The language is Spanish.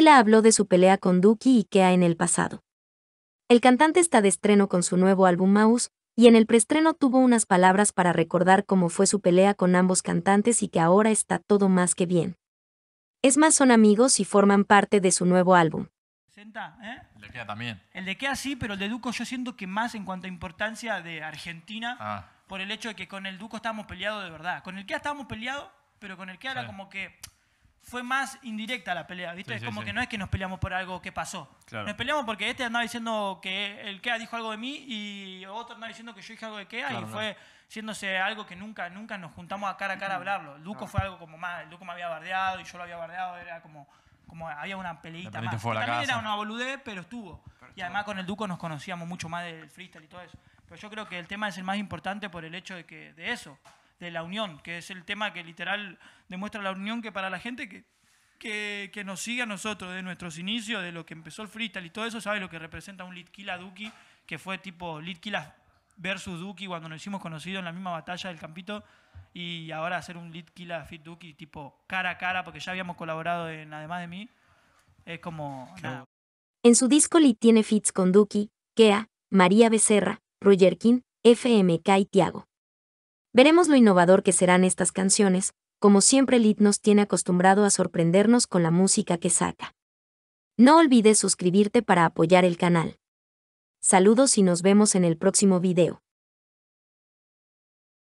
Tequila habló de su pelea con Duki y Kea en el pasado. El cantante está de estreno con su nuevo álbum Mouse, y en el preestreno tuvo unas palabras para recordar cómo fue su pelea con ambos cantantes y que ahora está todo más que bien. Es más, son amigos y forman parte de su nuevo álbum. Senta, ¿eh? El de Kea también. El de Kea sí, pero el de Duco yo siento que más en cuanto a importancia de Argentina, ah. por el hecho de que con el Duco estábamos peleados de verdad. Con el Kea estábamos peleados, pero con el Kea como que fue más indirecta la pelea, ¿viste? es como que no es que nos peleamos por algo que pasó. Nos peleamos porque este andaba diciendo que el Kea dijo algo de mí y otro andaba diciendo que yo dije algo de Kea y fue siéndose algo que nunca, nunca nos juntamos a cara a cara a hablarlo. El Duco fue algo como más, Duco me había bardeado y yo lo había bardeado, era como, como había una peleita más. Fue también era una boludez, pero estuvo. y además con el Duco nos conocíamos mucho más del freestyle y todo eso. Pero yo creo que el tema es el más importante por el hecho de que, de eso, de la unión, que es el tema que literal demuestra la unión que para la gente que, que, nos sigue a nosotros, de nuestros inicios, de lo que empezó el freestyle y todo eso, ¿sabes? lo que representa un Litquila Duki, que fue tipo Litquila versus Duki cuando nos hicimos conocidos en la misma batalla del campito y ahora hacer un Litquila Fit Duki tipo cara a cara, porque ya habíamos colaborado en Además de mí, es como... En su disco Lit tiene fits con Duki, Kea, María Becerra, Roger King, FMK y Tiago. Veremos lo innovador que serán estas canciones, como siempre Lit nos tiene acostumbrado a sorprendernos con la música que saca. No olvides suscribirte para apoyar el canal. Saludos y nos vemos en el próximo video.